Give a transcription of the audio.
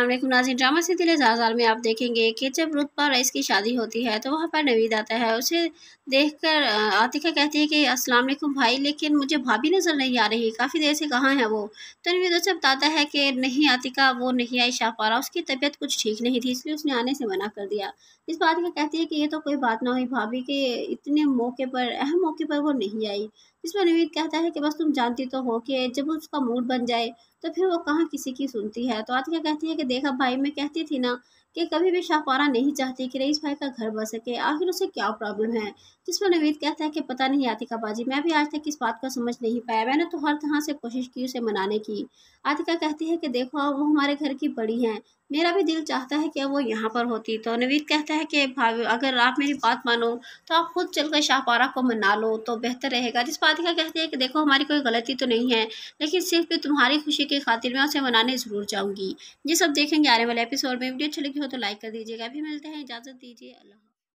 अल्लाह नाजिन drama से दिले जाजाल में आप देखेंगे कि जब रुतबा रईस की शादी होती है तो वहाँ पर नवीद आता है उसे देखकर आतिका कहती है कि अस्सलाम वालेकुम भाई लेकिन मुझे भाभी नज़र नहीं आ रही काफ़ी देर से कहाँ है वो तो नवीद उसे बताता है कि नहीं आतिका वो नहीं आई शाहपारा उसकी तबीयत कुछ ठीक नहीं थी इसलिए उसने आने से मना कर दिया इस बात का कहती है कि ये तो कोई बात ना हुई भाभी के इतने मौके पर अहम मौके पर वो नहीं आई इसमें नवीद कहता है कि बस तुम जानती तो हो कि जब उसका मूड बन जाए तो फिर वो कहाँ किसी की सुनती है तो आतिका कहती है कि देखा भाई मैं कहती थी ना कि कभी भी शाहपारा नहीं चाहती कि रईस भाई का घर बस सके आखिर उसे क्या प्रॉब्लम है जिसमें नवीद कहता है कि पता नहीं आतिका बाजी मैं भी आज तक इस बात को समझ नहीं पाया मैंने तो हर तरह से कोशिश की उसे मनाने की आतिका कहती है कि देखो वो हमारे घर की बड़ी हैं मेरा भी दिल चाहता है कि वो यहाँ पर होती तो नवीद कहता है कि भाभी अगर आप मेरी बात मानो तो आप खुद चलकर शाहपारा को मना लो तो बेहतर रहेगा जिस बात का कहते हैं कि देखो हमारी कोई गलती तो नहीं है लेकिन सिर्फ भी तुम्हारी खुशी की खातिर मैं उसे मनाने ज़रूर जाऊँगी ये सब देखेंगे आने वाले एपिसोड में वीडियो अच्छी लगी हो तो लाइक कर दीजिएगा अभी मिलते हैं इजाज़त दीजिए अल्लाह